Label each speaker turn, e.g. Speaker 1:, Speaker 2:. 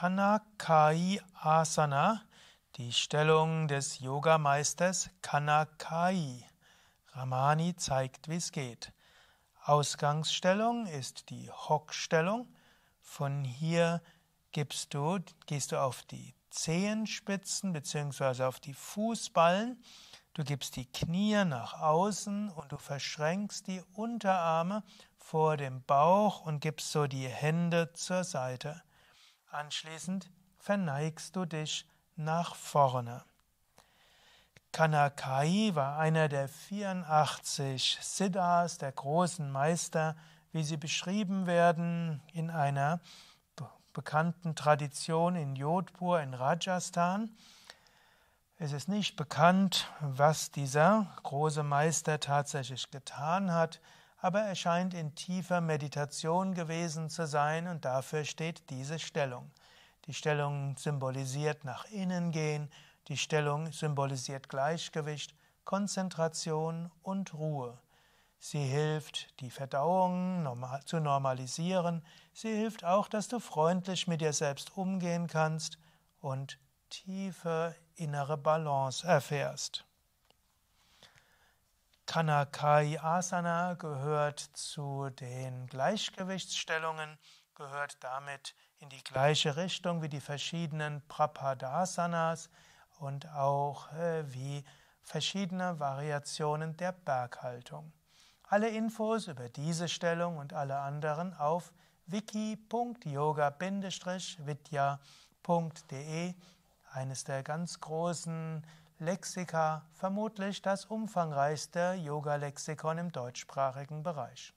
Speaker 1: Kanakai Asana, die Stellung des Yogameisters Kanakai. Ramani zeigt, wie es geht. Ausgangsstellung ist die Hockstellung. Von hier gibst du, gehst du auf die Zehenspitzen bzw. auf die Fußballen. Du gibst die Knie nach außen und du verschränkst die Unterarme vor dem Bauch und gibst so die Hände zur Seite. Anschließend verneigst du dich nach vorne. Kanakai war einer der 84 Siddhas, der großen Meister, wie sie beschrieben werden in einer bekannten Tradition in Jodhpur in Rajasthan. Es ist nicht bekannt, was dieser große Meister tatsächlich getan hat, aber er scheint in tiefer Meditation gewesen zu sein und dafür steht diese Stellung. Die Stellung symbolisiert nach innen gehen, die Stellung symbolisiert Gleichgewicht, Konzentration und Ruhe. Sie hilft, die Verdauung normal, zu normalisieren, sie hilft auch, dass du freundlich mit dir selbst umgehen kannst und tiefe innere Balance erfährst. Kanakai Asana gehört zu den Gleichgewichtsstellungen, gehört damit in die gleiche Richtung wie die verschiedenen Prapadasanas und auch äh, wie verschiedene Variationen der Berghaltung. Alle Infos über diese Stellung und alle anderen auf wiki.yoga-vidya.de, eines der ganz großen Lexika, vermutlich das umfangreichste Yoga-Lexikon im deutschsprachigen Bereich.